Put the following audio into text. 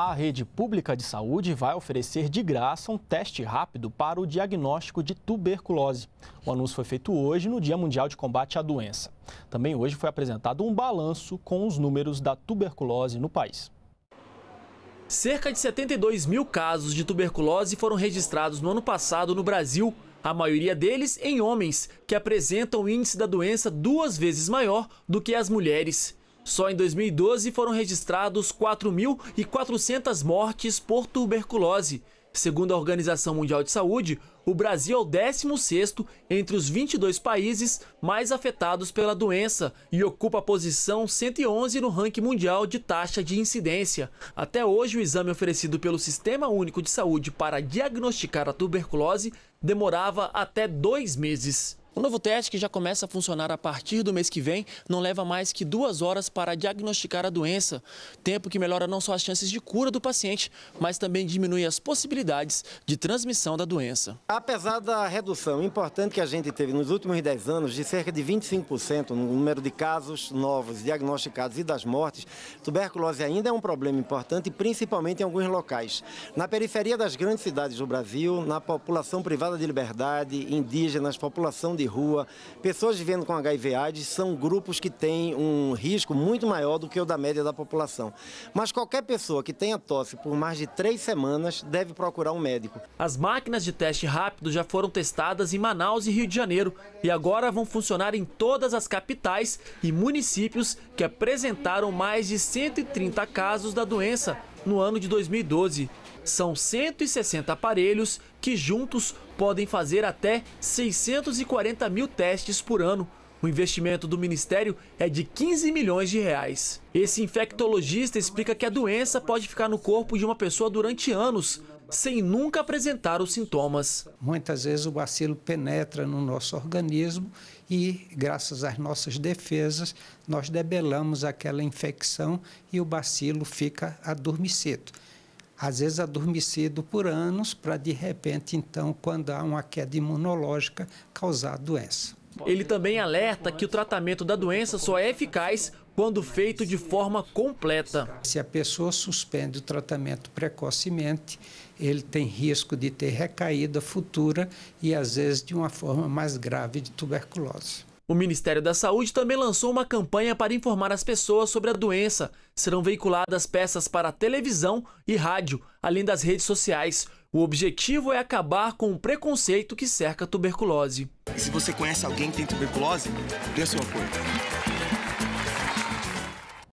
A rede pública de saúde vai oferecer de graça um teste rápido para o diagnóstico de tuberculose. O anúncio foi feito hoje no Dia Mundial de Combate à Doença. Também hoje foi apresentado um balanço com os números da tuberculose no país. Cerca de 72 mil casos de tuberculose foram registrados no ano passado no Brasil, a maioria deles em homens, que apresentam o índice da doença duas vezes maior do que as mulheres. Só em 2012 foram registrados 4.400 mortes por tuberculose. Segundo a Organização Mundial de Saúde, o Brasil é o 16º entre os 22 países mais afetados pela doença e ocupa a posição 111 no ranking mundial de taxa de incidência. Até hoje, o exame oferecido pelo Sistema Único de Saúde para diagnosticar a tuberculose demorava até dois meses. O novo teste, que já começa a funcionar a partir do mês que vem, não leva mais que duas horas para diagnosticar a doença. Tempo que melhora não só as chances de cura do paciente, mas também diminui as possibilidades de transmissão da doença. Apesar da redução importante que a gente teve nos últimos 10 anos, de cerca de 25% no número de casos novos diagnosticados e das mortes, tuberculose ainda é um problema importante, principalmente em alguns locais. Na periferia das grandes cidades do Brasil, na população privada de liberdade, indígenas, população de rua, pessoas vivendo com HIV AIDS são grupos que têm um risco muito maior do que o da média da população. Mas qualquer pessoa que tenha tosse por mais de três semanas deve procurar um médico. As máquinas de teste rápido já foram testadas em Manaus e Rio de Janeiro e agora vão funcionar em todas as capitais e municípios que apresentaram mais de 130 casos da doença no ano de 2012. São 160 aparelhos que juntos podem fazer até 640 mil testes por ano. O investimento do Ministério é de 15 milhões de reais. Esse infectologista explica que a doença pode ficar no corpo de uma pessoa durante anos, sem nunca apresentar os sintomas. Muitas vezes o bacilo penetra no nosso organismo e, graças às nossas defesas, nós debelamos aquela infecção e o bacilo fica adormecido às vezes adormecido por anos, para de repente, então, quando há uma queda imunológica, causar a doença. Ele também alerta que o tratamento da doença só é eficaz quando feito de forma completa. Se a pessoa suspende o tratamento precocemente, ele tem risco de ter recaída futura e, às vezes, de uma forma mais grave de tuberculose. O Ministério da Saúde também lançou uma campanha para informar as pessoas sobre a doença. Serão veiculadas peças para televisão e rádio, além das redes sociais. O objetivo é acabar com o preconceito que cerca a tuberculose. Se você conhece alguém que tem tuberculose, dê seu apoio.